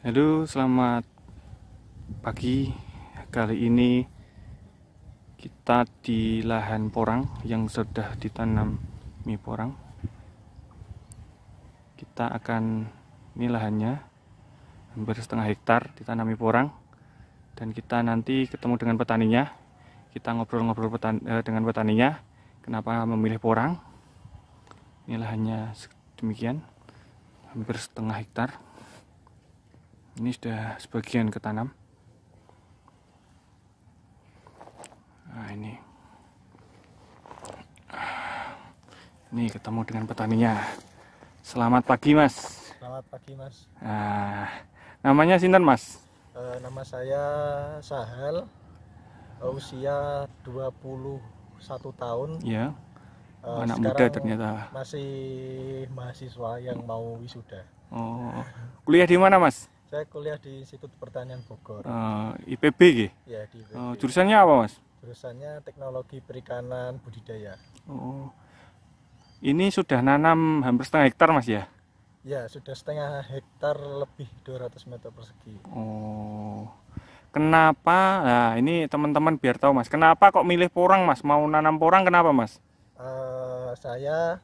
Halo, selamat pagi. Kali ini kita di lahan porang yang sudah ditanam mie porang. Kita akan ini lahannya hampir setengah hektar ditanami porang dan kita nanti ketemu dengan petaninya. Kita ngobrol-ngobrol petan, eh, dengan petaninya kenapa memilih porang. Ini lahannya demikian hampir setengah hektar ini sudah sebagian ketanam nah ini ini ketemu dengan petaninya selamat pagi mas selamat pagi mas nah, namanya sinten mas e, nama saya Sahel usia 21 tahun ya anak muda ternyata masih mahasiswa yang mau wisuda oh kuliah di mana mas saya kuliah di Institut Pertanian Bogor. Uh, eh, IPB gitu? Ya, di IPB. Uh, oh, jurusannya apa, Mas? Jurusannya Teknologi Perikanan Budidaya. Oh. Ini sudah nanam hampir setengah hektar, Mas ya? Ya, sudah setengah hektar lebih 200 meter persegi. Oh. Kenapa? Nah, ini teman-teman biar tahu, Mas. Kenapa kok milih porang, Mas? Mau nanam porang kenapa, Mas? Uh, saya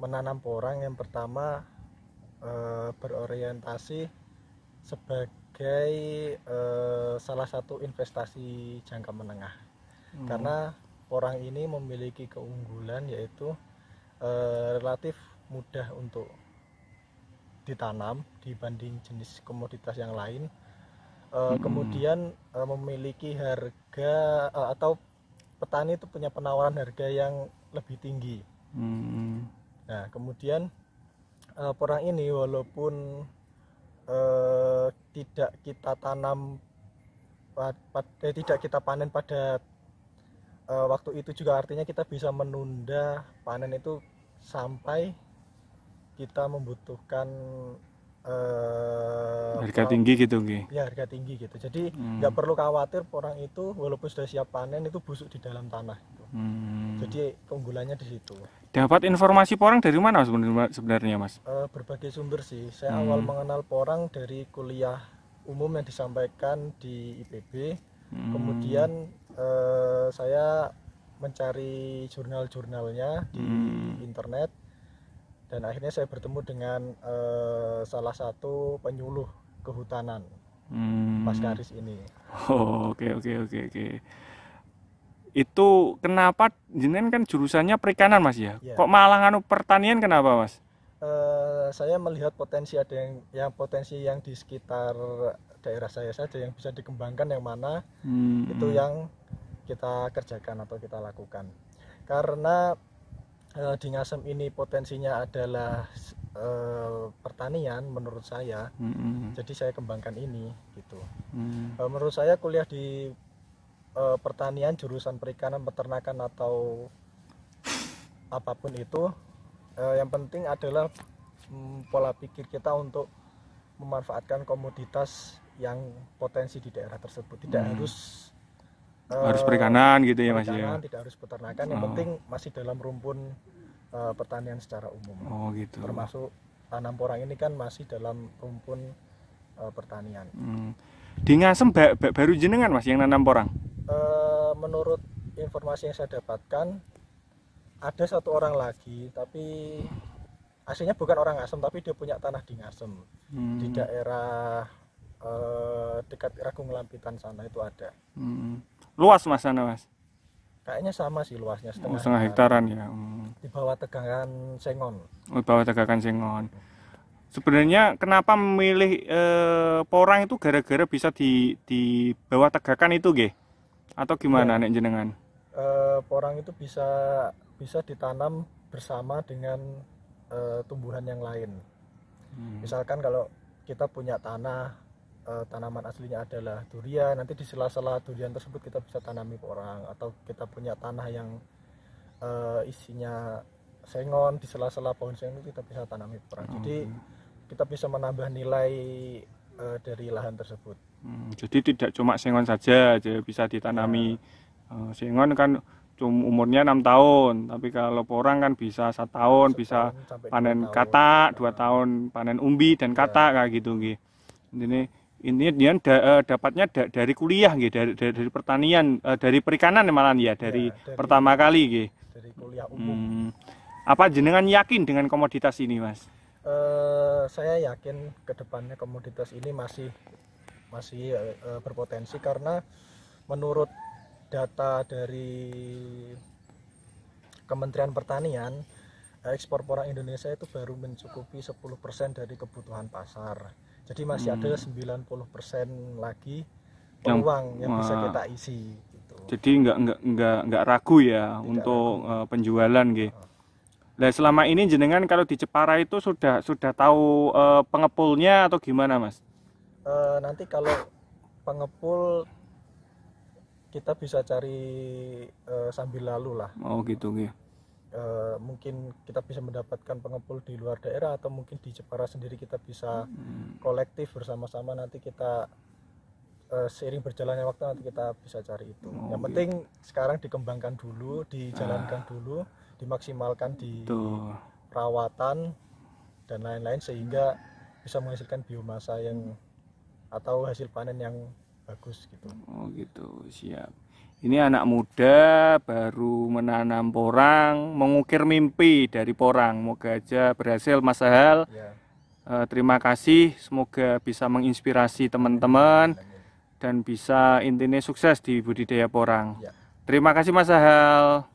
menanam porang yang pertama uh, berorientasi sebagai uh, salah satu investasi jangka menengah hmm. karena orang ini memiliki keunggulan yaitu uh, relatif mudah untuk ditanam dibanding jenis komoditas yang lain uh, hmm. kemudian uh, memiliki harga uh, atau petani itu punya penawaran harga yang lebih tinggi hmm. nah kemudian uh, perang ini walaupun eh, tidak kita tanam pada eh, tidak kita panen pada eh, waktu itu juga artinya kita bisa menunda panen itu sampai kita membutuhkan uh, harga kalau, tinggi gitu gitu. ya harga tinggi gitu jadi hmm. nggak hmm. perlu khawatir orang itu walaupun sudah siap panen itu busuk di dalam tanah gitu. hmm. jadi keunggulannya di situ dapat informasi porang dari mana sebenarnya mas uh, berbagai sumber sih saya hmm. awal mengenal porang dari kuliah umum yang disampaikan di IPB hmm. kemudian uh, saya mencari jurnal-jurnalnya di hmm. internet dan akhirnya saya bertemu dengan uh, salah satu penyuluh kehutanan hmm. Mas Karis ini. Oh, oke oke oke oke. Itu kenapa jenengan kan jurusannya perikanan mas ya? Yeah. Kok malah anu pertanian kenapa mas? Uh, saya melihat potensi ada yang, yang potensi yang di sekitar daerah saya saja yang bisa dikembangkan yang mana hmm. itu hmm. yang kita kerjakan atau kita lakukan karena Eh, di Ngasem ini potensinya adalah e, pertanian menurut saya. Mm -hmm. Jadi saya kembangkan ini gitu. Mm. E, menurut saya kuliah di e, pertanian jurusan perikanan, peternakan atau apapun itu e, yang penting adalah mm, pola pikir kita untuk memanfaatkan komoditas yang potensi di daerah tersebut. Tidak mm. harus harus perikanan gitu ya mas ya tidak harus peternakan yang oh. penting masih dalam rumpun uh, pertanian secara umum oh gitu termasuk tanam porang ini kan masih dalam rumpun uh, pertanian hmm. di ngasem ba ba baru jenengan mas yang nanam porang uh, menurut informasi yang saya dapatkan ada satu orang lagi tapi aslinya bukan orang ngasem tapi dia punya tanah di ngasem hmm. di daerah eh, dekat Ragu Melampitan sana itu ada. Hmm. Luas mas sana mas? Kayaknya sama sih luasnya oh, setengah, oh, setengah hektaran ya. Hmm. Di bawah tegangan Sengon. Oh, di bawah tegangan Sengon. Sebenarnya kenapa memilih eh, porang itu gara-gara bisa di di bawah tegakan itu ge? Atau gimana ya. nek jenengan? Eh, porang itu bisa bisa ditanam bersama dengan e, tumbuhan yang lain. Hmm. Misalkan kalau kita punya tanah uh, tanaman aslinya adalah durian nanti di sela-sela durian tersebut kita bisa tanami porang atau kita punya tanah yang uh, isinya sengon di sela-sela pohon sengon itu kita bisa tanami porang jadi hmm. kita bisa menambah nilai uh, dari lahan tersebut hmm, jadi tidak cuma sengon saja aja bisa ditanami ya. uh, sengon kan umurnya enam tahun tapi kalau porang kan bisa satu tahun bisa panen kata, dua iya. tahun panen umbi dan kata kayak gitu gitu ini ini dia da, eh, dapatnya da, dari kuliah gitu dari, dari, dari pertanian eh, dari perikanan ya malah ya dari, ya, dari pertama kali gitu dari kuliah umum hmm. apa jenengan yakin dengan komoditas ini mas uh, saya yakin kedepannya komoditas ini masih masih uh, berpotensi karena menurut data dari Kementerian Pertanian ekspor porang Indonesia itu baru mencukupi 10% dari kebutuhan pasar jadi masih hmm. ada 90% lagi peluang yang, yang bisa kita isi gitu. Jadi nggak nggak nggak nggak ragu ya Tidak untuk ragu. Eh, penjualan gitu. Nah, selama ini jenengan kalau di Jepara itu sudah sudah tahu uh, pengepulnya atau gimana, Mas? Uh, nanti kalau pengepul kita bisa cari uh, sambil lalu lah. Oh, gitu, gitu e, mungkin kita bisa mendapatkan pengepul di luar daerah atau mungkin di Jepara sendiri kita bisa hmm. kolektif bersama-sama nanti kita e, seiring berjalannya waktu nanti kita bisa cari itu. Oh, yang gitu. penting sekarang dikembangkan dulu, dijalankan ah. dulu, dimaksimalkan di Tuh. perawatan dan lain-lain sehingga bisa menghasilkan biomasa yang atau hasil panen yang bagus gitu oh gitu siap ini anak muda baru menanam porang mengukir mimpi dari porang moga aja berhasil Mas Sahal ya. Uh, terima kasih semoga bisa menginspirasi teman-teman dan bisa intinya sukses di budidaya porang ya. terima kasih Mas Sahal